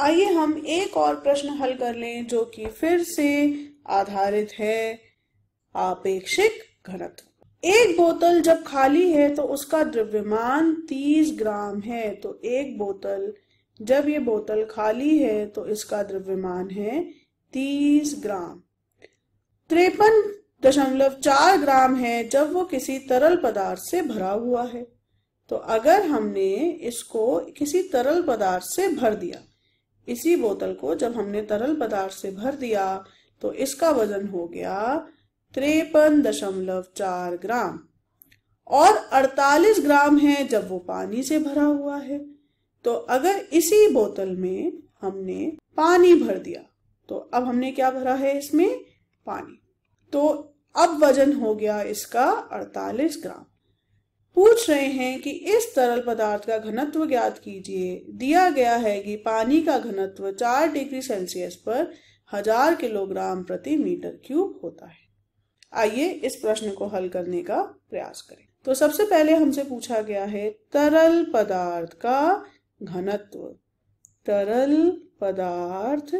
आइए हम एक और प्रश्न हल कर लें जो कि फिर से आधारित है आपेक्षिक घनत्व एक बोतल जब खाली है तो उसका द्रव्यमान 30 ग्राम है तो एक बोतल जब ये बोतल खाली है तो इसका द्रव्यमान है 30 ग्राम त्रेपन दशमलव चार ग्राम है जब वो किसी तरल पदार्थ से भरा हुआ है तो अगर हमने इसको किसी तरल पदार्थ से भर दिया इसी बोतल को जब हमने तरल पदार्थ से भर दिया तो इसका वजन हो गया त्रेपन दशमलव चार ग्राम और 48 ग्राम है जब वो पानी से भरा हुआ है तो अगर इसी बोतल में हमने पानी भर दिया तो अब हमने क्या भरा है इसमें पानी तो अब वजन हो गया इसका 48 ग्राम पूछ रहे हैं कि इस तरल पदार्थ का घनत्व ज्ञात कीजिए दिया गया है कि पानी का घनत्व चार डिग्री सेल्सियस पर हजार किलोग्राम प्रति मीटर क्यूब होता है आइए इस प्रश्न को हल करने का प्रयास करें तो सबसे पहले हमसे पूछा गया है तरल पदार्थ का घनत्व तरल पदार्थ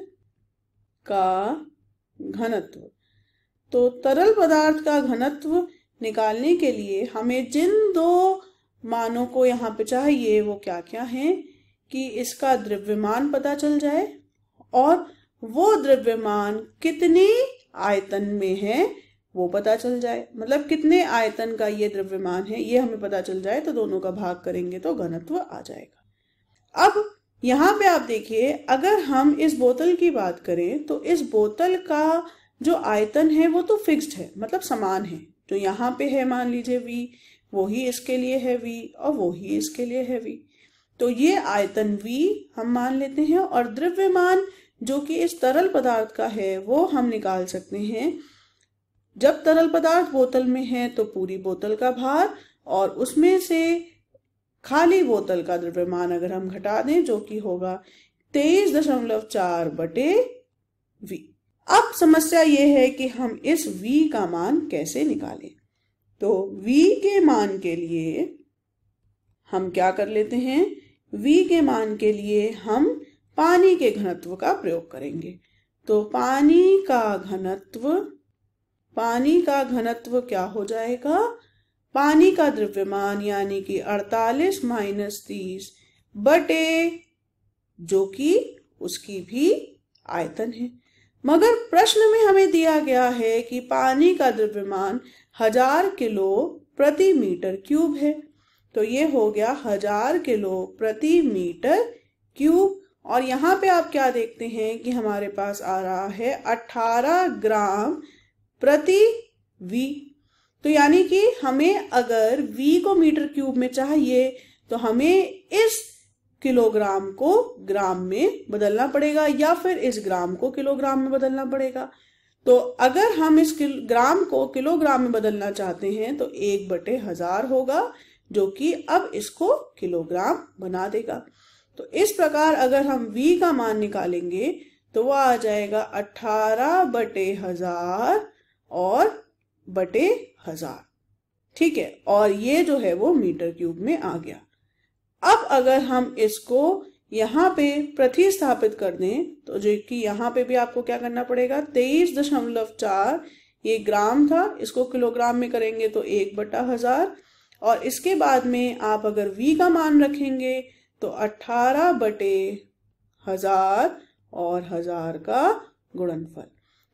का घनत्व तो तरल पदार्थ का घनत्व निकालने के लिए हमें जिन दो मानों को यहाँ पे चाहिए वो क्या क्या हैं कि इसका द्रव्यमान पता चल जाए और वो द्रव्यमान कितने आयतन में है वो पता चल जाए मतलब कितने आयतन का ये द्रव्यमान है ये हमें पता चल जाए तो दोनों का भाग करेंगे तो घनत्व आ जाएगा अब यहाँ पे आप देखिए अगर हम इस बोतल की बात करें तो इस बोतल का जो आयतन है वो तो फिक्स्ड है मतलब समान है तो यहाँ पे है मान लीजिए वी वही इसके लिए है वी और वही इसके लिए है V तो ये आयतन वी हम मान लेते हैं और द्रव्यमान जो कि इस तरल पदार्थ का है वो हम निकाल सकते हैं जब तरल पदार्थ बोतल में है तो पूरी बोतल का भार और उसमें से खाली बोतल का द्रव्यमान अगर हम घटा दें जो कि होगा तेईस दशमलव चार बटे वी अब समस्या ये है कि हम इस v का मान कैसे निकालें तो v के मान के लिए हम क्या कर लेते हैं v के मान के लिए हम पानी के घनत्व का प्रयोग करेंगे तो पानी का घनत्व पानी का घनत्व क्या हो जाएगा पानी का द्रव्यमान यानी कि 48 माइनस तीस बटे जो कि उसकी भी आयतन है मगर प्रश्न में हमें दिया गया है कि पानी का द्रव्यमान हजार किलो प्रति मीटर क्यूब है तो ये हो गया हजार किलो प्रति मीटर क्यूब और यहाँ पे आप क्या देखते हैं कि हमारे पास आ रहा है अठारह ग्राम प्रति वी तो यानी कि हमें अगर वी को मीटर क्यूब में चाहिए तो हमें इस किलोग्राम को ग्राम में बदलना पड़ेगा या फिर इस ग्राम को किलोग्राम में बदलना पड़ेगा तो अगर हम इस ग्राम को किलोग्राम में बदलना चाहते हैं तो एक बटे हजार होगा जो कि अब इसको किलोग्राम बना देगा तो इस प्रकार अगर हम v का मान निकालेंगे तो वह आ जाएगा अठारह बटे हजार और बटे हजार ठीक है और ये जो है वो मीटर क्यूब में आ गया अब अगर हम इसको यहाँ पे प्रतिस्थापित कर दें तो जो कि यहाँ पे भी आपको क्या करना पड़ेगा तेईस दशमलव चार ये ग्राम था इसको किलोग्राम में करेंगे तो एक बटा हजार और इसके बाद में आप अगर v का मान रखेंगे तो अठारह बटे हजार और हजार का गुणनफल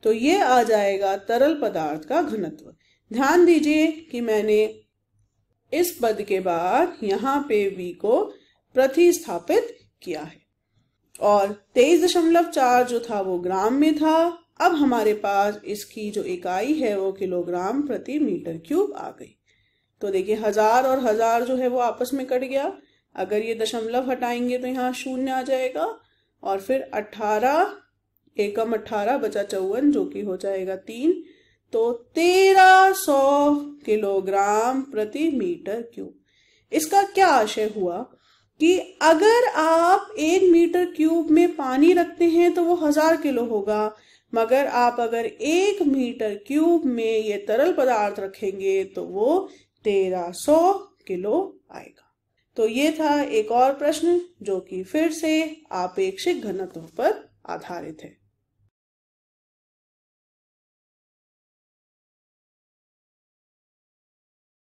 तो ये आ जाएगा तरल पदार्थ का घनत्व ध्यान दीजिए कि मैंने इस पद के बाद यहाँ पे वी को प्रतिस्थापित किया है और तेईस दशमलव चार जो था वो ग्राम में था अब हमारे पास इसकी जो इकाई है वो किलोग्राम प्रति मीटर क्यूब आ गई तो देखिए हजार और हजार जो है वो आपस में कट गया अगर ये दशमलव हटाएंगे तो यहाँ शून्य आ जाएगा और फिर अठारह एकम अठारह बचा चौवन जो कि हो जाएगा तीन तो 1300 किलोग्राम प्रति मीटर क्यूब इसका क्या आशय हुआ कि अगर आप एक मीटर क्यूब में पानी रखते हैं तो वो हजार किलो होगा मगर आप अगर एक मीटर क्यूब में ये तरल पदार्थ रखेंगे तो वो तेरह सौ किलो आएगा तो ये था एक और प्रश्न जो कि फिर से आपेक्षिक घनत्व पर आधारित है